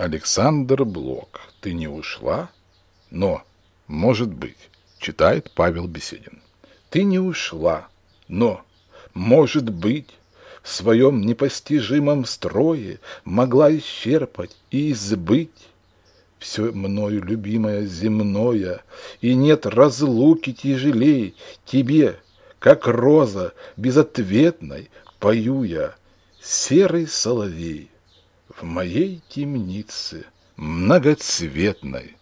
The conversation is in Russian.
Александр Блок, ты не ушла, но, может быть, читает Павел Беседин. Ты не ушла, но, может быть, в своем непостижимом строе могла исчерпать и избыть все мною любимое земное, и нет разлуки тяжелей тебе, как роза безответной, пою я, серый соловей в моей темнице многоцветной.